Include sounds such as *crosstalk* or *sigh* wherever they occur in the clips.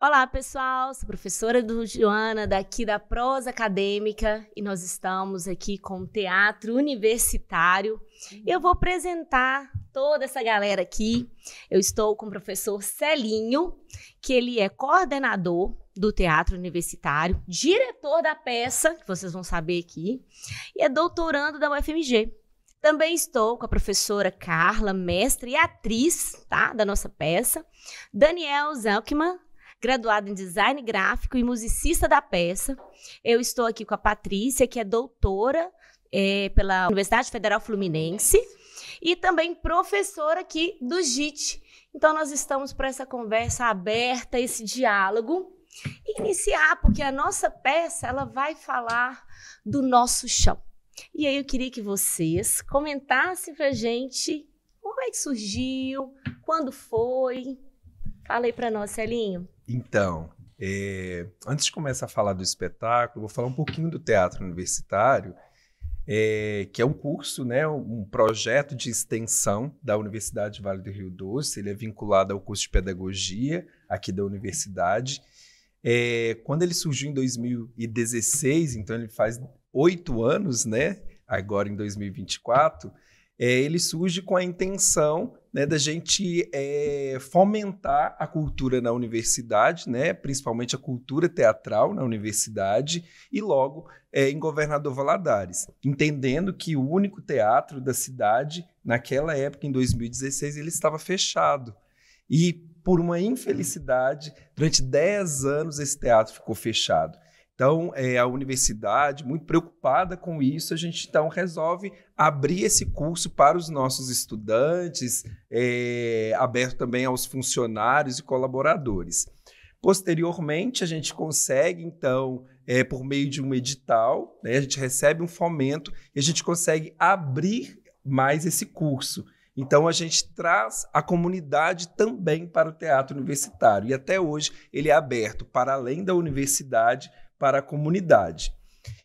Olá, pessoal. Sou professora do Joana, daqui da Prosa Acadêmica, e nós estamos aqui com o Teatro Universitário. Eu vou apresentar toda essa galera aqui. Eu estou com o professor Celinho, que ele é coordenador do Teatro Universitário, diretor da peça, que vocês vão saber aqui, e é doutorando da UFMG. Também estou com a professora Carla, mestre e atriz tá, da nossa peça. Daniel Zelkman, graduada em design gráfico e musicista da peça. Eu estou aqui com a Patrícia, que é doutora é, pela Universidade Federal Fluminense e também professora aqui do JIT. Então, nós estamos para essa conversa aberta, esse diálogo. iniciar, porque a nossa peça ela vai falar do nosso chão. E aí eu queria que vocês comentassem para gente como é que surgiu, quando foi, Fala aí para nós, Celinho. Então, é, antes de começar a falar do espetáculo, vou falar um pouquinho do teatro universitário, é, que é um curso, né, um projeto de extensão da Universidade Vale do Rio Doce. Ele é vinculado ao curso de pedagogia aqui da universidade. É, quando ele surgiu em 2016, então ele faz oito anos, né? Agora em 2024 é, ele surge com a intenção né, da gente é, fomentar a cultura na universidade, né, principalmente a cultura teatral na universidade, e logo é, em Governador Valadares, entendendo que o único teatro da cidade, naquela época, em 2016, ele estava fechado. E, por uma infelicidade, durante 10 anos esse teatro ficou fechado. Então, é, a universidade, muito preocupada com isso, a gente então resolve abrir esse curso para os nossos estudantes, é, aberto também aos funcionários e colaboradores. Posteriormente, a gente consegue, então, é, por meio de um edital, né, a gente recebe um fomento e a gente consegue abrir mais esse curso. Então a gente traz a comunidade também para o teatro universitário. E até hoje ele é aberto para além da universidade, para a comunidade.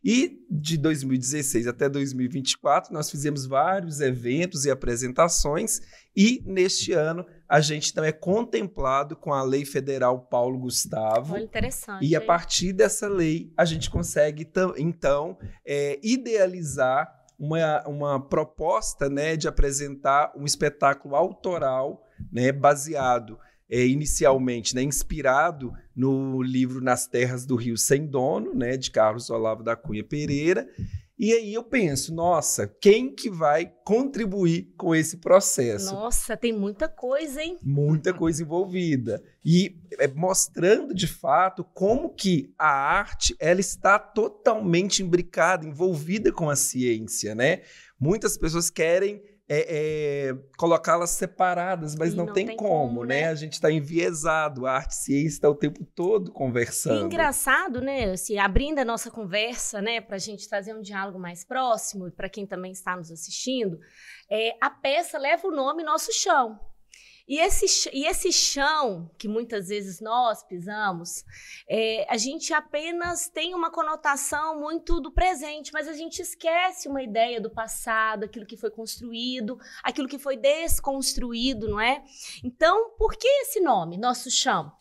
E de 2016 até 2024, nós fizemos vários eventos e apresentações, e neste ano a gente então é contemplado com a Lei Federal Paulo Gustavo. Muito interessante. E a partir dessa lei, a gente consegue, então, é, idealizar uma, uma proposta né, de apresentar um espetáculo autoral né, baseado é, inicialmente né, inspirado no livro Nas Terras do Rio Sem Dono, né, de Carlos Olavo da Cunha Pereira. E aí eu penso, nossa, quem que vai contribuir com esse processo? Nossa, tem muita coisa, hein? Muita coisa envolvida. E é, mostrando de fato como que a arte ela está totalmente imbricada, envolvida com a ciência, né? Muitas pessoas querem é, é, colocá-las separadas, mas não, não, tem, tem como, como né? né? A gente está enviesado, a arte e ciência está o tempo todo conversando. E engraçado, né? Se assim, abrindo a nossa conversa, né, para a gente trazer um diálogo mais próximo e para quem também está nos assistindo, é, a peça leva o nome Nosso Chão. E esse, e esse chão que muitas vezes nós pisamos, é, a gente apenas tem uma conotação muito do presente, mas a gente esquece uma ideia do passado, aquilo que foi construído, aquilo que foi desconstruído, não é? Então, por que esse nome, nosso chão?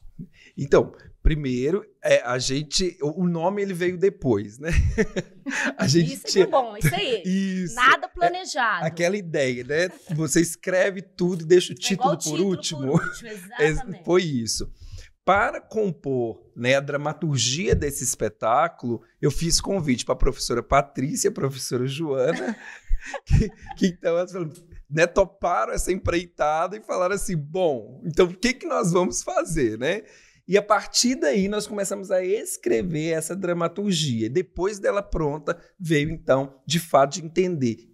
Então, Primeiro, é, a gente. O nome ele veio depois, né? *laughs* a gente isso é tinha... bom, isso aí. Isso. Nada é, planejado. É, aquela ideia, né? Você escreve tudo e deixa o é título, é o título por último. Por último *laughs* exatamente. Foi isso. Para compor né, a dramaturgia desse espetáculo, eu fiz convite para a professora Patrícia, a professora Joana, *laughs* que, que então elas falaram, né, toparam essa empreitada e falaram assim: bom, então o que, que nós vamos fazer, né? E a partir daí nós começamos a escrever essa dramaturgia. Depois dela pronta, veio então, de fato, de entender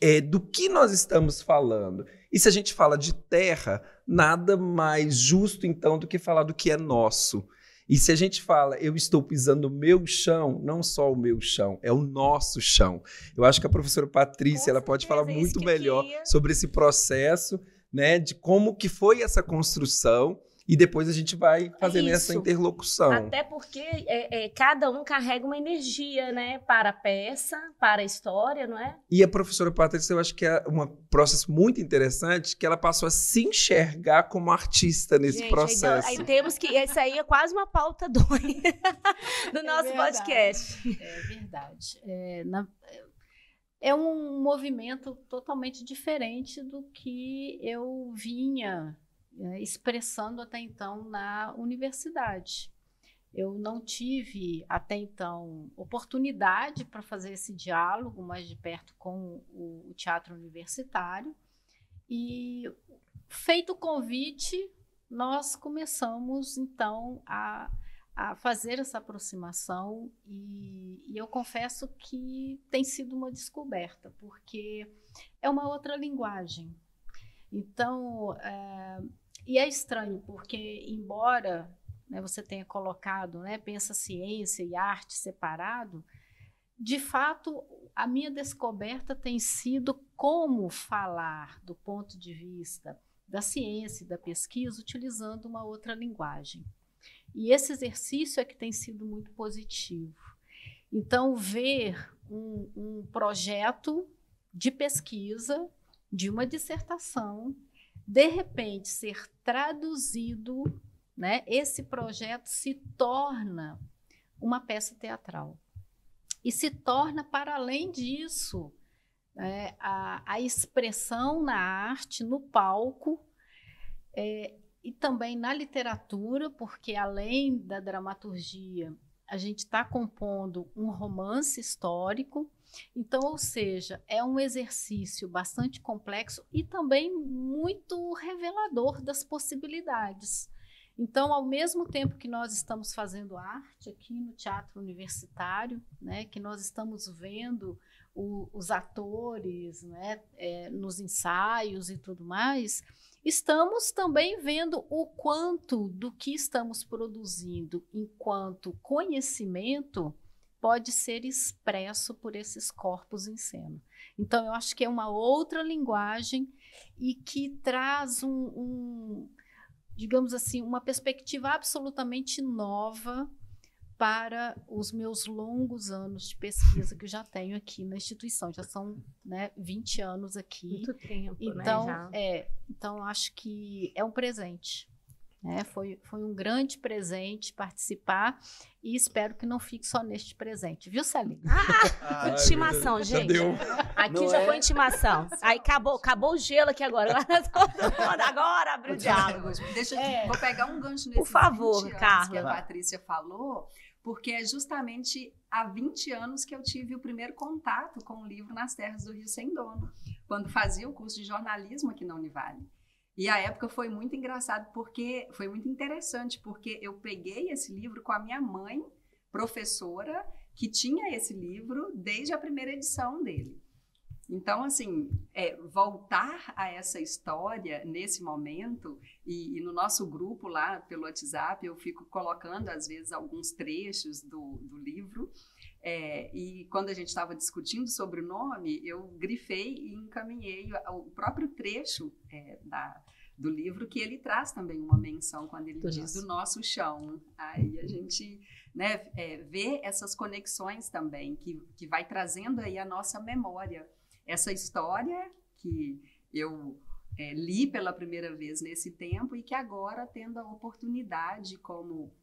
é, do que nós estamos falando. E se a gente fala de terra, nada mais justo então do que falar do que é nosso. E se a gente fala, eu estou pisando o meu chão, não só o meu chão, é o nosso chão. Eu acho que a professora Patrícia ela pode falar é muito melhor sobre esse processo, né, de como que foi essa construção e depois a gente vai fazendo essa interlocução. Até porque é, é, cada um carrega uma energia, né? Para a peça, para a história, não é? E a professora Patrícia, eu acho que é um processo muito interessante, que ela passou a se enxergar como artista nesse gente, então, processo. Aí, aí, temos que... Isso aí é quase uma pauta *laughs* do, do é nosso é podcast. É verdade. É, na, é um movimento totalmente diferente do que eu vinha é, expressando até então na universidade. Eu não tive até então oportunidade para fazer esse diálogo mais de perto com o, teatro universitário. E feito o convite, nós começamos então a, a fazer essa aproximação e, e, eu confesso que tem sido uma descoberta, porque é uma outra linguagem. Então, é, e é estranho, porque embora né, você tenha colocado, né, pensa ciência e arte separado, de fato, a minha descoberta tem sido como falar do ponto de vista da ciência e da pesquisa utilizando uma outra linguagem. E esse exercício é que tem sido muito positivo. Então, ver um, um projeto de pesquisa, de uma dissertação, de repente ser traduzido, né, esse projeto se torna uma peça teatral. E se torna, para além disso, é, a, a, expressão na arte, no palco é, e também na literatura, porque além da dramaturgia, a gente está compondo um romance histórico então, ou seja, é um exercício bastante complexo e também muito revelador das possibilidades. Então, ao mesmo tempo que nós estamos fazendo arte aqui no teatro universitário, né, que nós estamos vendo o, os atores né, é, nos ensaios e tudo mais, estamos também vendo o quanto do que estamos produzindo enquanto conhecimento pode ser expresso por esses corpos em cena. Então, eu acho que é uma outra linguagem e que traz um, um digamos assim, uma perspectiva absolutamente nova para os meus longos anos de pesquisa que eu já tenho aqui na instituição. Já são né, 20 anos aqui. Muito tempo, então, né? Já. É, então, acho que é um presente. Né? Foi, foi um grande presente participar e espero que não fique só neste presente, viu, Celina? Ah, *laughs* intimação, gente. Aqui não já é. foi intimação. Aí acabou, acabou o gelo aqui agora. *laughs* agora abre o, o diálogo. Deixa é. eu, vou pegar um gancho nesse Por favor, Carla. que a Patrícia falou, porque é justamente há 20 anos que eu tive o primeiro contato com o livro Nas Terras do Rio Sem Dono, quando fazia o curso de jornalismo aqui na Univale. E a época foi muito engraçado porque foi muito interessante porque eu peguei esse livro com a minha mãe, professora, que tinha esse livro desde a primeira edição dele. Então, assim, é, voltar a essa história nesse momento, e, e, no nosso grupo lá pelo WhatsApp, eu fico colocando, às vezes, alguns trechos do, do é, e quando a gente estava discutindo sobre o nome, eu grifei e encaminhei o próprio trecho é, da, do livro que ele traz também uma menção quando ele diz do nosso chão. Aí a gente né, é, vê essas conexões também que, que vai trazendo aí a nossa memória. Essa história que eu é, li pela primeira vez nesse tempo e que agora tendo a oportunidade como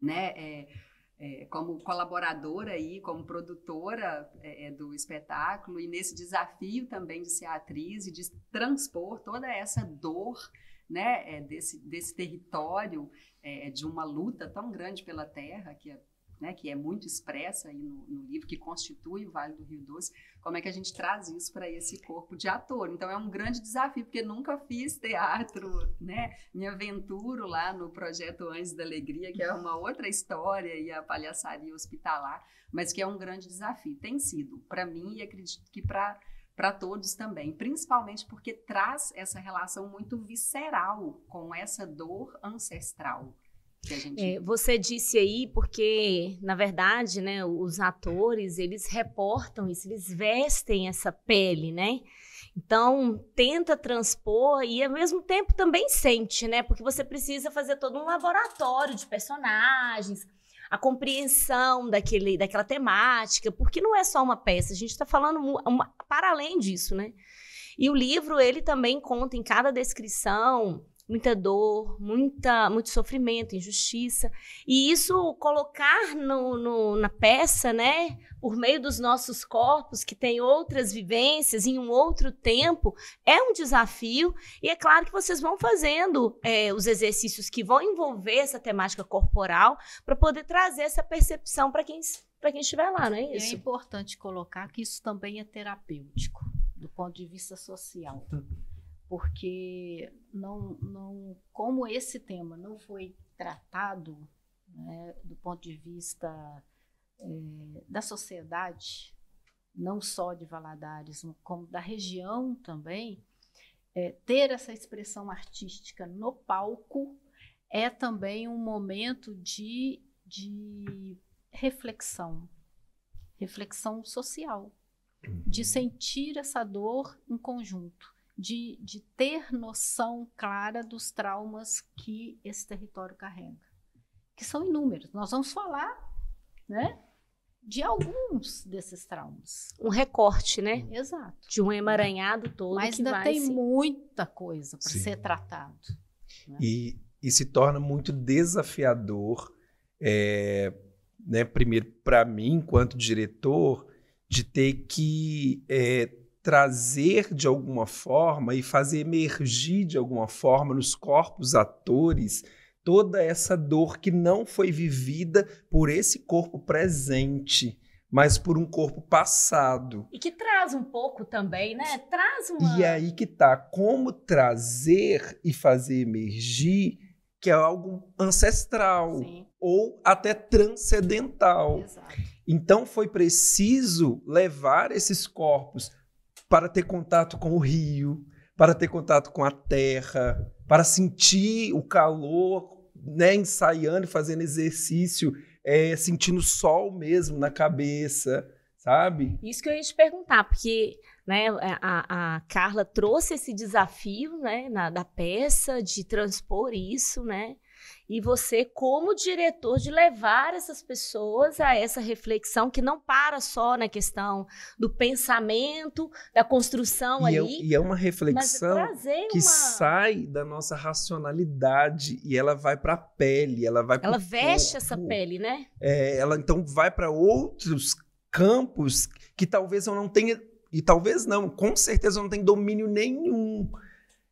né, é, é, como colaboradora aí, como produtora é, é, do espetáculo e nesse desafio também de ser atriz e de transpor toda essa dor né, é, desse, desse território é, de uma luta tão grande pela terra que é né, que é muito expressa aí no, no, livro, que constitui o Vale do Rio Doce, como é que a gente traz isso para esse corpo de ator? Então é um grande desafio, porque nunca fiz teatro, né? Me aventuro lá no projeto Anjos da Alegria, que é uma outra história, e a palhaçaria hospitalar, mas que é um grande desafio. Tem sido, para mim, e acredito que para para todos também, principalmente porque traz essa relação muito visceral com essa dor ancestral, Gente... É, você disse aí porque, na verdade, né, os atores, eles reportam isso, eles vestem essa pele, né? Então, tenta transpor e ao mesmo tempo também sente, né? Porque você precisa fazer todo um laboratório de personagens, a compreensão daquele, daquela temática, porque não é só uma peça, a gente está falando uma, para além disso, né? E o livro, ele também conta em cada descrição muita dor, muita, muito sofrimento, injustiça. E isso colocar no, no, na peça, né, por meio dos nossos corpos, que têm outras vivências em um outro tempo, é um desafio. E é claro que vocês vão fazendo é, os exercícios que vão envolver essa temática corporal para poder trazer essa percepção para quem para quem estiver lá, não é isso? E é importante colocar que isso também é terapêutico, do ponto de vista social porque não, não, como esse tema não foi tratado né, do ponto de vista é, da sociedade, não só de Valadares, como da região também, é, ter essa expressão artística no palco é também um momento de, de reflexão, reflexão social, de uhum. sentir essa dor em conjunto de, de ter noção clara dos traumas que esse território carrega, que são inúmeros. Nós vamos falar, né? de alguns desses traumas. Um recorte, né? Exato. De um emaranhado todo. Mas ainda tem muita coisa para ser tratado. Né? E, e, se torna muito desafiador, é, né, primeiro, para mim, enquanto diretor, de ter que é, trazer de alguma forma e fazer emergir de alguma forma nos corpos atores toda essa dor que não foi vivida por esse corpo presente mas por um corpo passado. E que traz um pouco também, né? Traz uma. E é aí que tá, como trazer e fazer emergir, que é algo ancestral Sim. ou até transcendental. Exato. Então foi preciso levar esses corpos para ter contato com o rio, para ter contato com a terra, para sentir o calor, né, ensaiando e fazendo exercício, é, sentindo sol mesmo na cabeça, sabe? Isso que eu ia te perguntar, porque né, é, a, a Carla trouxe esse desafio né, na, da peça de transpor isso, né? E você, como diretor, de levar essas pessoas a essa reflexão que não para só na questão do pensamento, da construção e é ali. É, e é uma reflexão que uma... sai da nossa racionalidade e ela vai para a pele, ela vai Ela veste corpo. essa pele, né? É, ela então vai para outros campos que talvez eu não tenha e talvez não, com certeza eu não tenho domínio nenhum.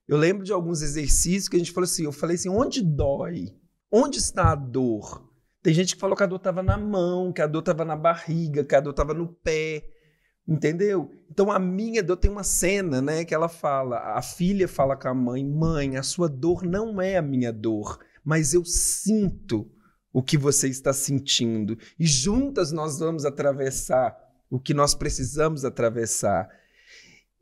Eu lembro de alguns exercícios que a gente falou assim, eu falei assim, onde dói? Onde está a dor? Tem gente que falou que a dor estava na mão, que a dor estava na barriga, que a dor estava no pé, entendeu? Então a minha dor tem uma cena, né, que ela fala, a filha fala com a mãe, mãe, a sua dor não é a minha dor, mas eu sinto o que você está sentindo e juntas nós vamos atravessar o que nós precisamos atravessar.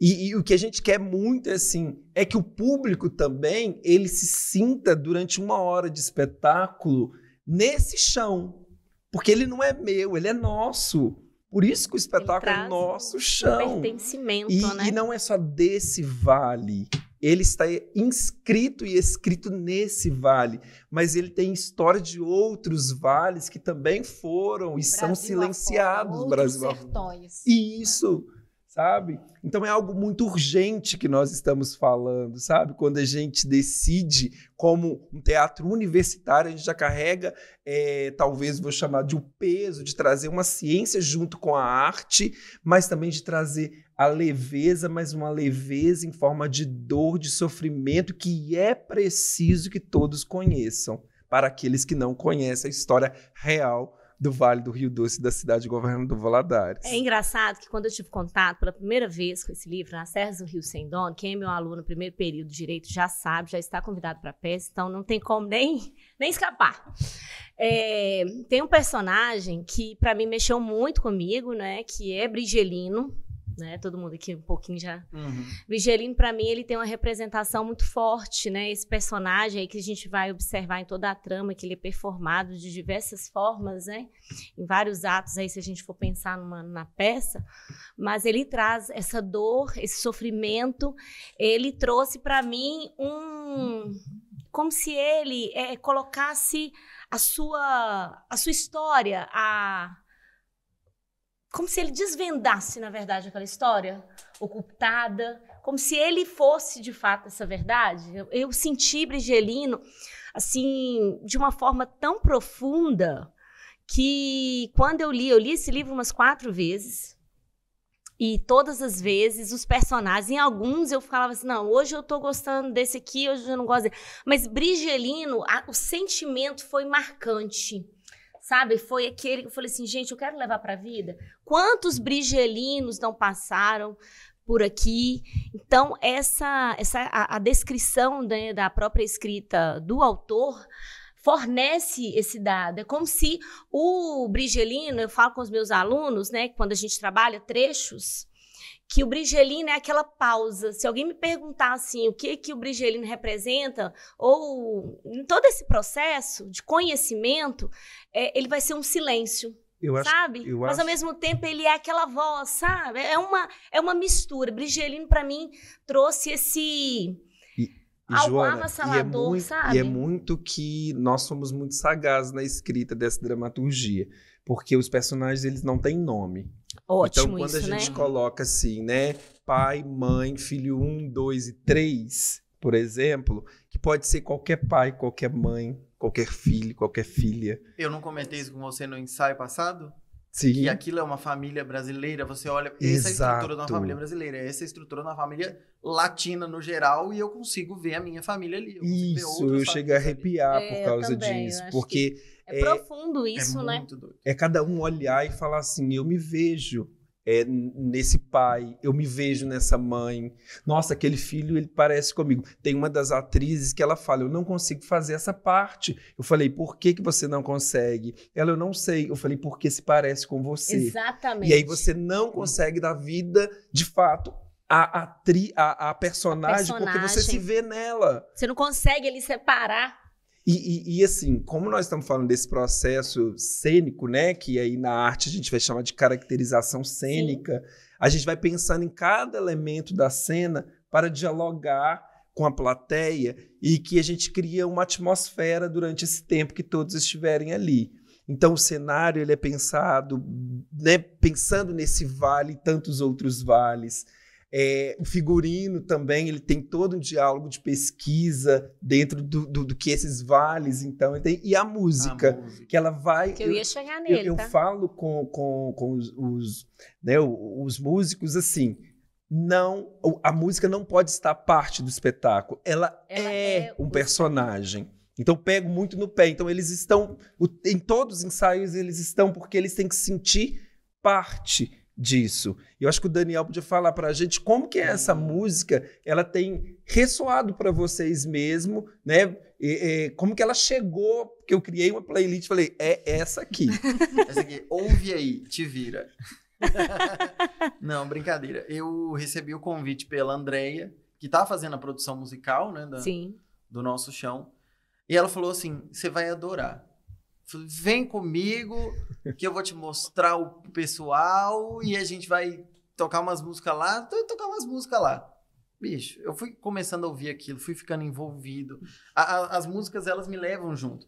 E, e, o que a gente quer muito é assim, é que o público também ele se sinta durante uma hora de espetáculo nesse chão, porque ele não é meu, ele é nosso. Por isso que o espetáculo é nosso chão. pertencimento, e, né? e não é só desse vale. Ele está inscrito e escrito nesse vale, mas ele tem história de outros vales que também foram e Brasil são silenciados. Afora, Brasil sertões. E né? isso. Né? sabe? Então é algo muito urgente que nós estamos falando, sabe? Quando a gente decide como um teatro universitário, a gente já carrega, é, talvez vou chamar de o um peso de trazer uma ciência junto com a arte, mas também de trazer a leveza, mas uma leveza em forma de dor, de sofrimento que é preciso que todos conheçam para aqueles que não conhecem a história real do Vale do Rio Doce da cidade de Governo do Valadares. É engraçado que quando eu tive contato pela primeira vez com esse livro, Nas Serras do Rio Sem Dono, quem é meu aluno no primeiro período de Direito já sabe, já está convidado para a peça, então não tem como nem, *laughs* nem escapar. É, tem um personagem que para mim mexeu muito comigo, né, que é Brigelino, né? Todo mundo aqui um pouquinho já. Uhum. Vigelino, para mim, ele tem uma representação muito forte, né? Esse personagem aí que a gente vai observar em toda a trama, que ele é performado de diversas formas, né? Em vários atos aí, se a gente for pensar numa, na peça. Mas ele traz essa dor, esse sofrimento. Ele trouxe para mim um... Como se ele é, colocasse a sua, a sua história, a como se ele desvendasse, na verdade, aquela história ocultada, como se ele fosse de fato essa verdade. Eu, eu senti Brigelino assim, de uma forma tão profunda que quando eu li, eu li esse livro umas quatro vezes. E todas as vezes, os personagens, em alguns eu falava assim, não, hoje eu tô gostando desse aqui, hoje eu não gosto desse. Mas Brigelino, a, o sentimento foi marcante sabe? Foi aquele que eu falei assim, gente, eu quero levar para a vida. Quantos brigelinos não passaram por aqui? Então, essa, essa a, a descrição né, da própria escrita do autor fornece esse dado. É como se o Brigelino, eu falo com os meus alunos, né, quando a gente trabalha trechos, que o Brigelino é aquela pausa. Se alguém me perguntar assim, o que que o Brigelino representa, ou em todo esse processo de conhecimento, é, ele vai ser um silêncio. Eu acho, sabe? Eu Mas acho... ao mesmo tempo ele é aquela voz, sabe? É uma, é uma mistura. Brigelino, para mim, trouxe esse. E, Joana, e é muito, sabe? E é muito que nós somos muito sagazes na escrita dessa dramaturgia, porque os personagens eles não têm nome. Então, Ótimo então, quando isso, a gente né? coloca assim, né? Pai, mãe, filho 1, 2 e 3, por exemplo, que pode ser qualquer pai, qualquer mãe, qualquer filho, qualquer filha. Eu não comentei isso com você no ensaio passado? Sim. Que aquilo é uma família brasileira, você olha, essa é a estrutura de uma família brasileira, é essa é a estrutura de uma família latina no geral, e eu consigo ver a minha família ali. Eu isso, eu chego a arrepiar ali. por é, causa também, disso, porque... Que é, é, profundo isso, é né? doido. É cada um olhar e falar assim: eu me vejo é, nesse pai, eu me vejo nessa mãe. Nossa, aquele filho, ele parece comigo. Tem uma das atrizes que ela fala: Eu não consigo fazer essa parte. Eu falei: Por que, que você não consegue? Ela, eu não sei. Eu falei: Porque se parece com você. Exatamente. E aí você não consegue dar vida, de fato, a, a, tri, a, a personagem, a personagem, porque você se vê nela. Você não consegue ele separar e, e, e, assim, como nós estamos falando desse processo cênico, né? Que aí na arte a gente vai chamar de caracterização cênica, Sim. a gente vai pensando em cada elemento da cena para dialogar com a plateia e que a gente cria uma atmosfera durante esse tempo que todos estiverem ali. Então o cenário ele é pensado, né, pensando nesse vale e tantos outros vales é, o figurino também, ele tem todo um diálogo de pesquisa dentro do, do, do que esses vales, então, tem, e a música, a música, que ela vai... Que eu, eu ia chegar nele, Eu, tá? falo com, com, com os, os, né, os músicos, assim, não, a música não pode estar parte do espetáculo, ela, ela é, é, um personagem. Então pego muito no pé. Então eles estão em todos os ensaios eles estão porque eles têm que sentir parte disso. Eu acho que o Daniel podia falar para a gente como que é essa música ela tem ressoado para vocês mesmo, né? E, e, como que ela chegou? Porque eu criei uma playlist, falei é essa aqui. *laughs* essa aqui. Ouve aí, te vira. *laughs* Não, brincadeira. Eu recebi o convite pela Andreia, que está fazendo a produção musical, né? Da, do nosso chão. E ela falou assim: você vai adorar vem comigo que eu vou te mostrar o pessoal e a gente vai tocar umas músicas lá, então eu tocar umas músicas lá. Bicho, eu fui começando a ouvir aquilo, fui ficando envolvido. A, a, as músicas, elas me levam junto.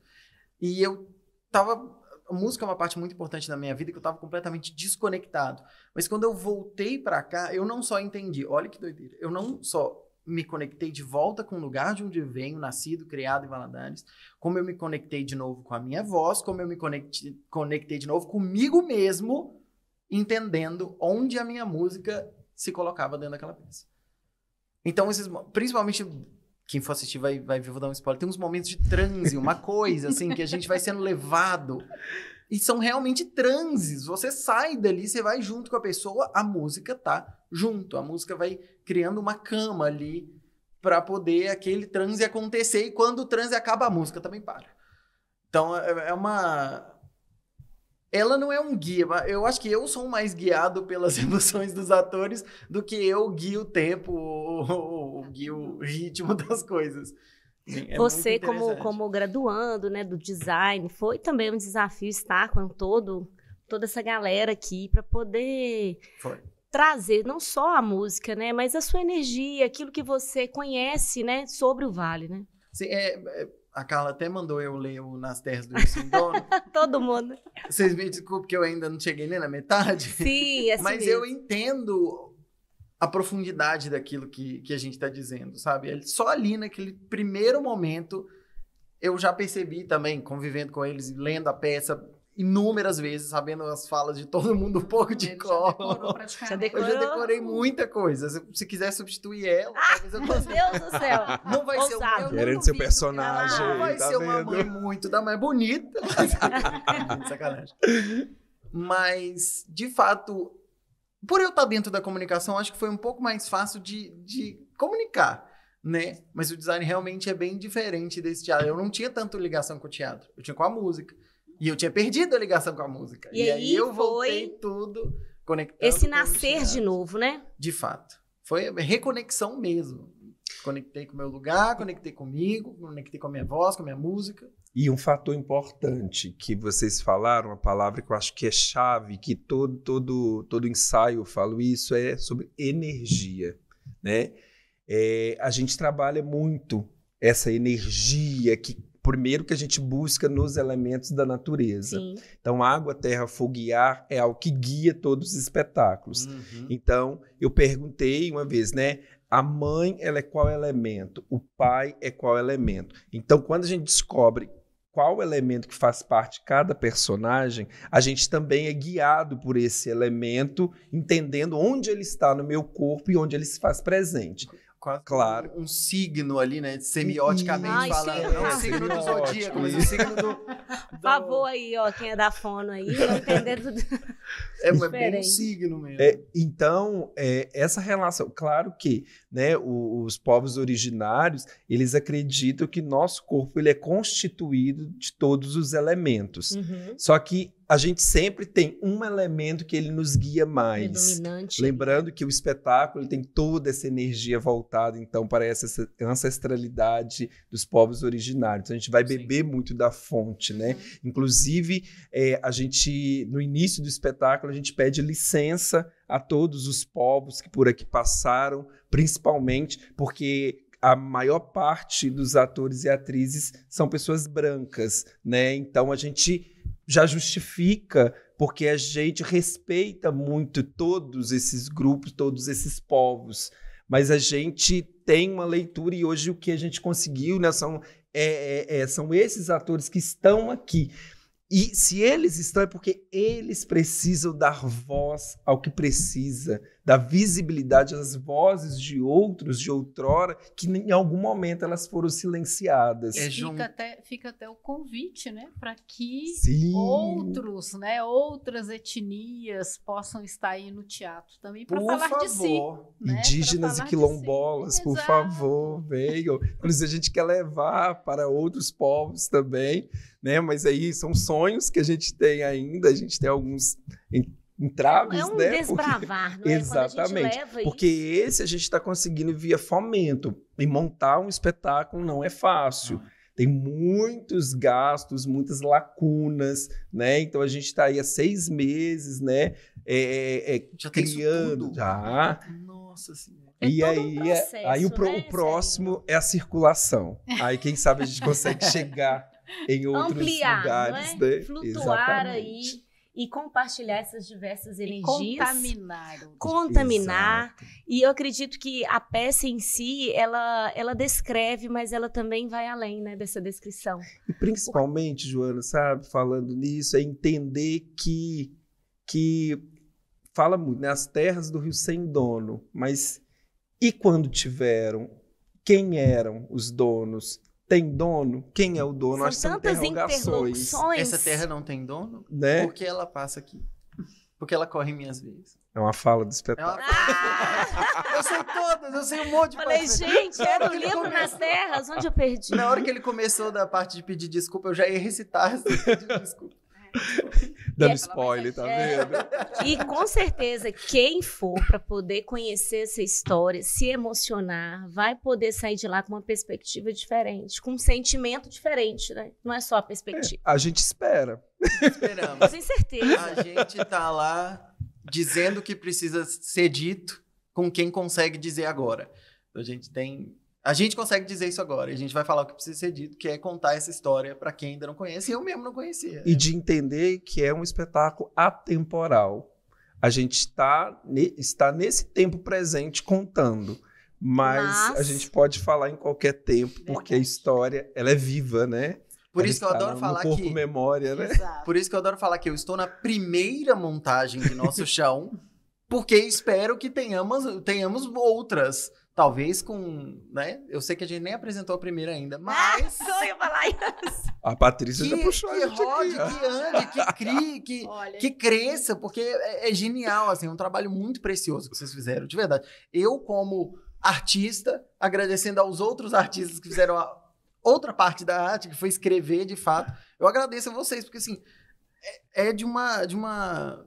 E eu tava... A música é uma parte muito importante da minha vida que eu tava completamente desconectado. Mas quando eu voltei para cá, eu não só entendi, olha que doideira, eu não só me conectei de volta com o lugar de onde venho, nascido, criado em Valadares, como eu me conectei de novo com a minha voz, como eu me conectei, conectei de novo comigo mesmo, entendendo onde a minha música se colocava dentro daquela peça. Então, esses, principalmente quem for assistir vai, vai ver, vou dar um spoiler. Tem uns momentos de transe, uma coisa assim, que a gente vai sendo levado e são realmente transes. Você sai dali, você vai junto com a pessoa, a música tá junto. A música vai criando uma cama ali para poder aquele transe acontecer. E quando o transe acaba, a música também para. Então é, é uma. Ela não é um guia, eu acho que eu sou mais guiado pelas *laughs* emoções dos atores do que eu guio o tempo ou, ou, ou guio o ritmo das coisas é você como como graduando, né, do design, foi também um desafio estar com todo toda essa galera aqui para poder foi. trazer não só a música, né, mas a sua energia, aquilo que você conhece, né, sobre o vale, né? Sim, é, é a Carla até mandou eu ler o Nas Terras do Ursinho Dono. *laughs* Todo mundo. Vocês me desculpem que eu ainda não cheguei nem na metade. Sim, é assim *laughs* Mas mesmo. eu entendo a profundidade daquilo que, que a gente está dizendo, sabe? Só ali naquele primeiro momento eu já percebi também, convivendo com eles, lendo a peça inúmeras vezes, sabendo as falas de todo mundo um pouco de cor. *laughs* Eu já decorei muita coisa. Se, se quiser substituir ela, ah, talvez eu consiga. Meu Deus do céu! *laughs* Não vai Ousado. ser o Querendo ser personagem. Não vai tá ser vendo? uma mãe muito da tá? mãe é bonita. *laughs* Sacanagem. Mas, de fato, por eu estar dentro da comunicação, acho que foi um pouco mais fácil de, de comunicar, né? Mas o design realmente é bem diferente desse teatro. Eu não tinha tanto ligação com o teatro, eu tinha com a música. E eu tinha perdido a ligação com a música. E, e aí, eu voltei tudo conectado. Esse nascer de novo, né? De fato. Foi reconexão mesmo. Conectei com o meu lugar, conectei comigo, conectei com a minha voz, com a minha música. E um fator importante que vocês falaram, uma palavra que eu acho que é chave, que todo todo todo ensaio eu falo isso é sobre energia, né? É, a gente trabalha muito essa energia que primeiro que a gente busca nos elementos da natureza. Sim. Então, água, terra, fogo e ar é algo que guia todos os espetáculos. Uhum. Então, eu perguntei uma vez, né? a mãe ela é qual elemento, o pai é qual elemento. Então, quando a gente descobre qual elemento que faz parte de cada personagem, a gente também é guiado por esse elemento, entendendo onde ele está no meu corpo e onde ele se faz presente quase claro. um, um signo ali, né? Uhum. Semioticamente Ai, falando. Não né, é o signo do zodíaco, mas o signo do. *laughs* do... Favor aí, ó, quem é da fono aí, entender *laughs* tudo. É, mas é bem um signo mesmo. É, então, é, essa relação, claro que né, os, os povos originários, eles acreditam que nosso corpo ele é constituído de todos os elementos. Uhum. Só que a gente sempre tem um elemento que ele nos guia mais. Lembrando que o espetáculo tem toda essa energia voltada, então, para essa ancestralidade dos povos originários. Então, a gente vai beber Sim. muito da fonte, né? Uhum. Inclusive, é, a gente, no início do espetáculo, a gente pede licença a todos os povos que por aqui passaram, principalmente porque a maior parte dos atores e atrizes são pessoas brancas, né? Então, a gente já justifica, porque a gente respeita muito todos esses grupos, todos esses povos, mas a gente tem uma leitura e hoje o que a gente conseguiu né, são, é, é, é são esses atores que estão aqui. E se eles estão, é porque eles precisam dar voz ao que precisa da visibilidade às vozes de outros de outrora, que em algum momento elas foram silenciadas. É, fica, até, fica até o convite, né? Para que Sim. outros, né? Outras etnias possam estar aí no teatro também para falar favor. de si. Né? Indígenas e quilombolas, si. por Exato. favor, venham. Inclusive, a gente quer levar para outros povos também, né? Mas aí são sonhos que a gente tem ainda, a gente tem alguns então, é entraves, é um né? desbravar, porque... *laughs* não é? Exatamente. porque isso. esse a gente está conseguindo via fomento. E montar um espetáculo não é fácil. Ah. Tem muitos gastos, muitas lacunas, né? Então a gente está aí há seis meses, né? É, é, é já criando. Já. Nossa Senhora. É e aí, um é, processo, aí o, pro, né? o próximo é a circulação. Aí, quem sabe, a gente *laughs* consegue chegar em outros Ampliar, lugares, né? Flutuar Exatamente. aí e compartilhar essas diversas energias. E contaminar. Contaminar. Exato. E eu acredito que a peça em si, ela, ela descreve, mas ela também vai além né, dessa descrição. E principalmente, Joana, sabe, falando nisso, é entender que, que fala muito, né, as terras do Rio sem dono, mas e quando tiveram? Quem eram os donos? tem dono? Quem é o dono? São tantas interrogações. Essa terra não tem dono? Né? Por que ela passa aqui? Porque ela corre em minhas veias. É uma fala do é espetáculo. É ah! eu sei todas, eu sei um monte de Falei, gente, era o um livro começou... nas terras, onde eu perdi. Na hora que ele começou da parte de pedir desculpa, eu já ia recitar pedir desculpa. *laughs* Dando é, spoiler, tá vendo? E com certeza, quem for para poder conhecer essa história, se emocionar, vai poder sair de lá com uma perspectiva diferente, com um sentimento diferente, né? Não é só a perspectiva. É, a gente espera. Esperamos. Sem certeza. A gente tá lá dizendo o que precisa ser dito com quem consegue dizer agora. A gente tem a gente consegue dizer isso agora. A gente vai falar o que precisa ser dito, que é contar essa história para quem ainda não conhece. E eu mesmo não conhecia. E né? de entender que é um espetáculo atemporal. A gente está, está nesse tempo presente contando. Mas, a gente pode falar em qualquer tempo, porque a história ela é viva, né? Por isso que eu tá adoro falar corpo, que memória, né? Exato. Por isso que eu adoro falar que eu estou na primeira montagem de nosso chão, porque espero que tenhamos tenhamos outras. Talvez com, né? Eu sei que a gente nem apresentou a primeira ainda, ah, mas. Ah, *laughs* eu falar isso. A Patrícia que, já puxou que a gente rode, aqui, que ande, que crie, que, Olha, que cresça, porque é, é genial, assim, é um trabalho muito precioso que vocês fizeram, de verdade. Eu, como artista, agradecendo aos outros artistas que fizeram a outra parte da arte, que foi escrever de fato, eu agradeço a vocês, porque assim, é, é de uma. De uma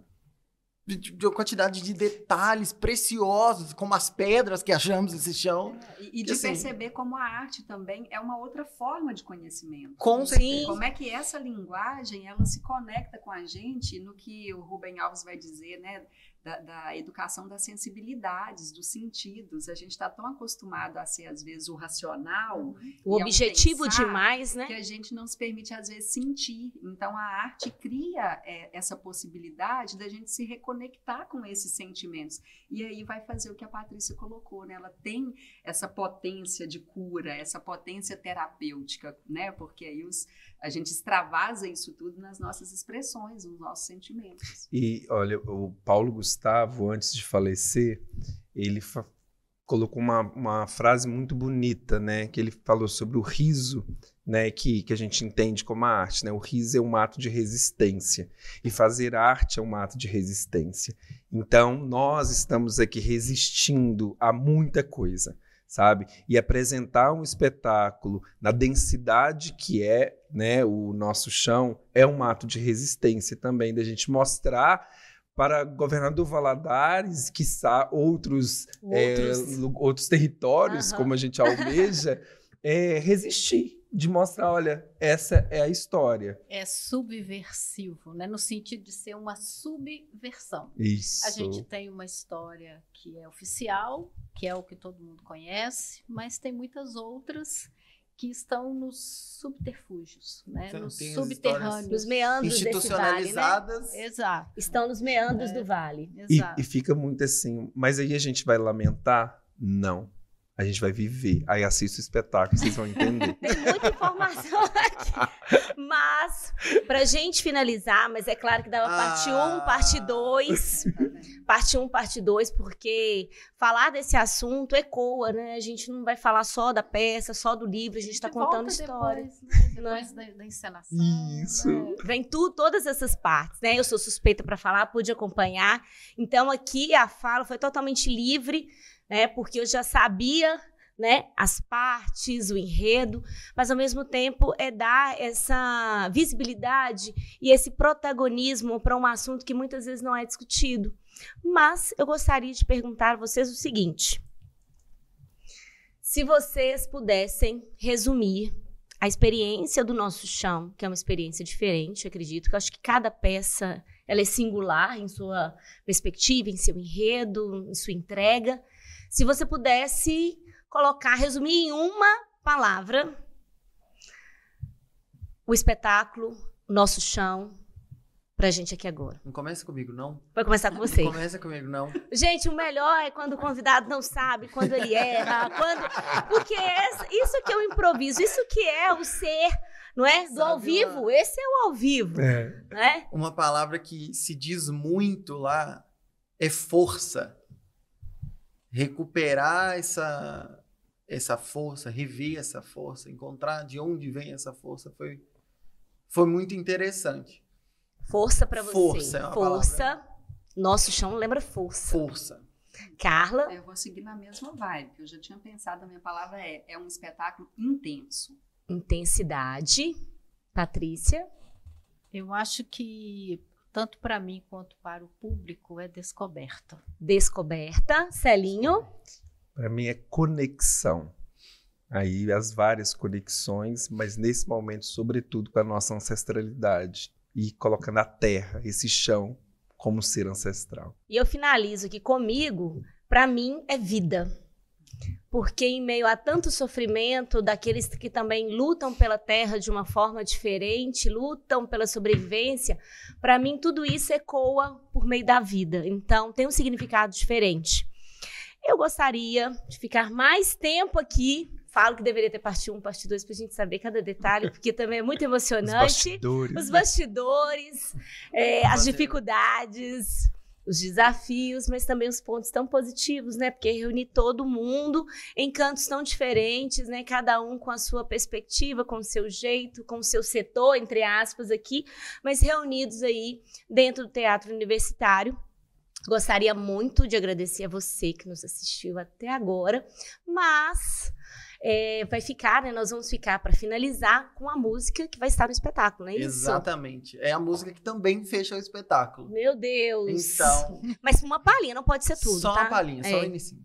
de, de quantidade de detalhes preciosos, como as pedras que achamos nesse chão. É, e, e de assim, perceber como a arte também é uma outra forma de conhecimento. Com certeza. Como é que essa linguagem ela se conecta com a gente no que o Rubem Alves vai dizer, né? da, da educação das sensibilidades, dos sentidos. A gente está tão acostumado a ser, às vezes, o racional. Uhum. O é objetivo demais, né? Que a gente não se permite, às vezes, sentir. Então, a arte cria é, essa possibilidade da gente se reconectar com esses sentimentos. E aí vai fazer o que a Patrícia colocou, né? Ela tem essa potência de cura, essa potência terapêutica, né? Porque aí os a gente extravasa isso tudo nas nossas expressões, nos nossos sentimentos. E olha, o Paulo Gustavo, antes de falecer, ele fa colocou uma, uma frase muito bonita, né? Que ele falou sobre o riso, né? Que, que a gente entende como a arte, né? O riso é um ato de resistência e fazer arte é um ato de resistência. Então nós estamos aqui resistindo a muita coisa sabe? E apresentar um espetáculo na densidade que é né, o nosso chão é um ato de resistência também, da gente mostrar para governador Valadares, quiçá outros, eh, outros. É, outros territórios, uhum. como a gente almeja, é, *laughs* resistir, de mostrar, olha, essa é a história. É subversivo, né? No sentido de ser uma subversão. Isso. A gente tem uma história que é oficial, que é o que todo mundo conhece, mas tem muitas outras que estão nos subterfúgios, né? Então, nos subterrâneos, nos meandros institucionalizadas, desse vale, né? exato, estão nos meandros é, do vale, exato. E, e fica muito assim. Mas aí a gente vai lamentar? Não a gente vai viver. Aí assista o espetáculo, vocês vão entender. *laughs* Tem muita informação aqui. Mas, pra gente finalizar, mas é claro que dava parte 1, ah. um, parte 2. parte 1, um, parte 2, porque falar desse assunto ecoa, né? A gente não vai falar só da peça, só do livro, a gente, a tá gente tá contando histórias. Depois, né? depois né? da, da, encenação. Isso. Né? Vem tu, todas essas partes, né? Eu sou suspeita para falar, pude acompanhar. Então, aqui a fala foi totalmente livre né? Porque eu já sabia, né, as partes, o enredo, mas ao mesmo tempo é dar essa visibilidade e esse protagonismo para um assunto que muitas vezes não é discutido. Mas eu gostaria de perguntar a vocês o seguinte: se vocês pudessem resumir a experiência do nosso chão, que é uma experiência diferente, acredito, que eu acho que cada peça ela é singular em sua perspectiva, em seu enredo, em sua entrega. Se você pudesse colocar, resumir em uma palavra, o espetáculo, nosso chão, pra gente aqui agora. Não começa comigo, não. Vai começar com você. Não começa comigo, não. Gente, o melhor é quando o convidado não sabe, quando ele erra, quando... Porque é isso que é o improviso, isso que é o ser, não é? Do sabe ao vivo, uma... esse é o ao vivo. É. Né? Uma palavra que se diz muito lá é força recuperar essa, essa força, rever essa força, encontrar de onde vem essa força foi, foi muito interessante. Força para você. Força. É força. Palavra. Né? Nosso chão lembra força. Força. Carla? Eu vou seguir na mesma vibe, que eu já tinha pensado, a minha palavra é, é um espetáculo intenso. Intensidade. Patrícia? Eu acho que tanto para mim quanto para o público, é descoberta. Descoberta. Celinho? Para mim é conexão. Aí as várias conexões, mas nesse momento, sobretudo, com a nossa ancestralidade e coloca na terra, esse chão, como ser ancestral. E eu finalizo aqui comigo, para mim é vida porque em meio a tanto sofrimento daqueles que também lutam pela terra de uma forma diferente, lutam pela sobrevivência, para mim tudo isso ecoa por meio da vida. Então tem um significado diferente. Eu gostaria de ficar mais tempo aqui. Falo que deveria ter parte 1, parte 2, para a gente saber cada detalhe, *laughs* porque também é muito emocionante. Os bastidores. Os né? bastidores, é, as dificuldades os desafios, mas também os pontos tão positivos, né? Porque reunir todo mundo em cantos tão diferentes, né? Cada um com a sua perspectiva, com o seu jeito, com o seu setor, entre aspas, aqui, mas reunidos aí dentro do teatro universitário. Gostaria muito de agradecer a você que nos assistiu até agora, mas é, vai ficar, né? Nós vamos ficar para finalizar com a música que vai estar no espetáculo, não é isso? Exatamente. É a música que também fecha o espetáculo. Meu Deus! Então. *laughs* Mas uma palhinha, não pode ser tudo. Só tá? uma palhinha, só é. o início.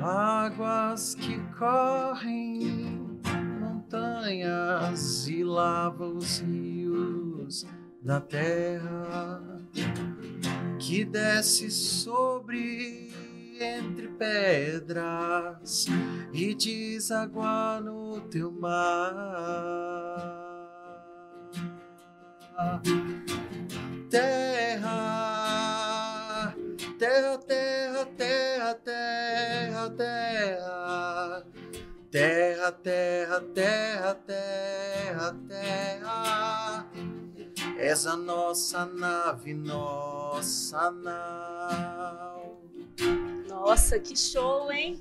Águas que correm, montanhas e lavam os rios da terra que desce sobre entre pedras e desaguar no teu mar. Terra, terra, terra, terra, terra, terra. Terra, terra, terra, terra, terra. És a nossa nave, nossa nau. Nossa, que show, hein?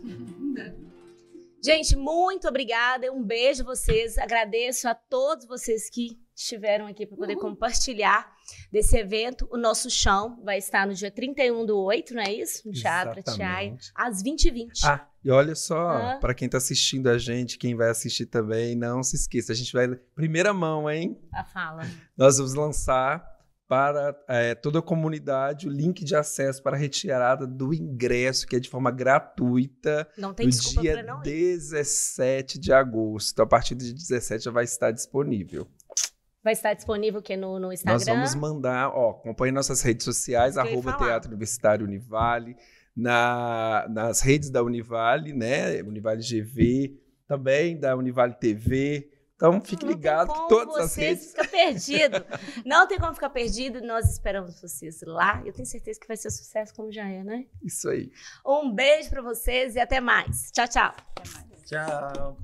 Gente, muito obrigada. Um beijo a vocês. Agradeço a todos vocês que estiveram aqui para poder uhum. compartilhar desse evento. O nosso chão vai estar no dia 31 do 8, não é isso? No Teatro Tiaia, às 20h20. Ah, e olha só, ah. para quem está assistindo a gente, quem vai assistir também, não se esqueça. A gente vai. Primeira mão, hein? A ah, fala. Nós vamos lançar para é, toda a comunidade o link de acesso para a retirada do ingresso, que é de forma gratuita, no dia 17 de agosto. Então, a partir de 17 já vai estar disponível. Vai estar disponível que no, no, Instagram? Nós vamos mandar, ó, acompanhe nossas redes sociais, arroba Teatro Universitário Univale, na, nas redes da Univale, né? Univale GV, também da Univale TV, então fique não ligado que todas as redes. Fica perdido. Não tem como ficar perdido. Nós esperamos vocês lá. Eu tenho certeza que vai ser um sucesso como já é, né? Isso aí. Um beijo para vocês e até mais. Tchau, tchau. Até mais. Tchau.